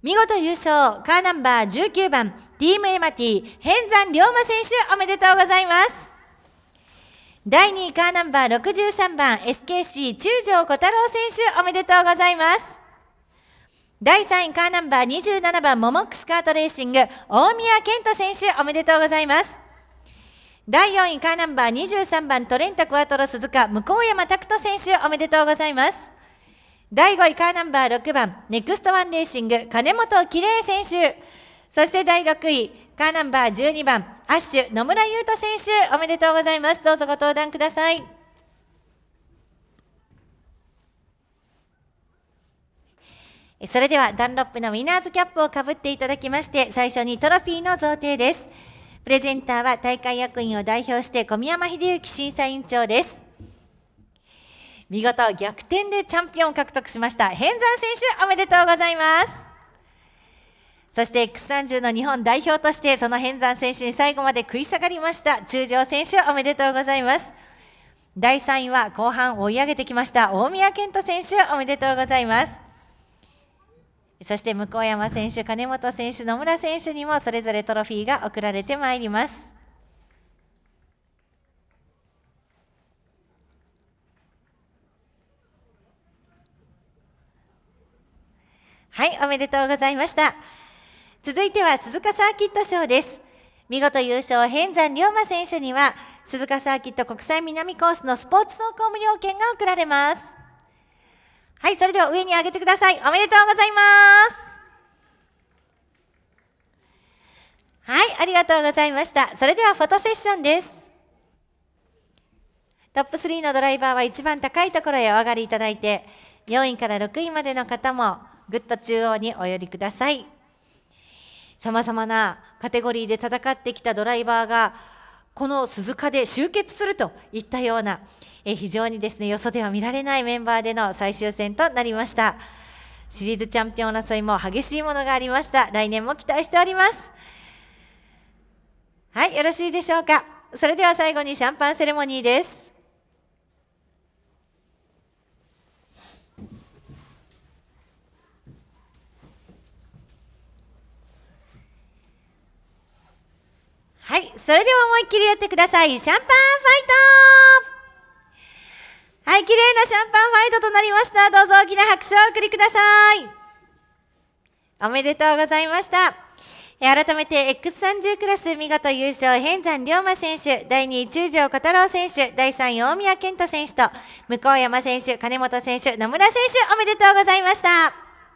見事優勝、カーナンバー19番、ティームエマティ、変山龍馬選手、おめでとうございます。第2位、カーナンバー63番、SKC、中条小太郎選手、おめでとうございます。第3位、カーナンバー27番、モモックスカートレーシング、大宮健人選手、おめでとうございます。第4位、カーナンバー23番、トレンタクワトロ鈴鹿、向山拓人選手、おめでとうございます。第5位カーナンバー6番ネクストワンレーシング金本綺麗選手そして第6位カーナンバー12番アッシュ野村優斗選手おめでとうございますどうぞご登壇くださいそれではダンロップのウィナーズキャップをかぶっていただきまして最初にトロフィーの贈呈ですプレゼンターは大会役員を代表して小宮山秀幸審査委員長です見事逆転でチャンピオンを獲得しました変山選手おめでとうございますそして X30 の日本代表としてその変山選手に最後まで食い下がりました中条選手おめでとうございます第3位は後半追い上げてきました大宮健人選手おめでとうございますそして向山選手、金本選手、野村選手にもそれぞれトロフィーが贈られてまいります。はいおめでとうございました続いては鈴鹿サーキット賞です見事優勝変山龍馬選手には鈴鹿サーキット国際南コースのスポーツ走行無料券が贈られますはいそれでは上に上げてくださいおめでとうございますはい、ありがとうございました。それではフォトセッションです。トップ3のドライバーは一番高いところへお上がりいただいて、4位から6位までの方も、ぐっと中央にお寄りください。さまざまなカテゴリーで戦ってきたドライバーが、この鈴鹿で集結するといったような、え非常にですね、よそでは見られないメンバーでの最終戦となりました。シリーズチャンピオン争いも激しいものがありました。来年も期待しております。はい、よろしいでしょうか。それでは最後にシャンパンセレモニーです。それでは思いっきりやってくださいシャンパンファイトはい綺麗なシャンパンファイトとなりましたどうぞ大きな拍手をお送りくださいおめでとうございました改めて X30 クラス見事優勝、変山龍馬選手、第2位中条小太郎選手、第3位大宮健太選手と、向山選手、金本選手、野村選手、おめでとうございました。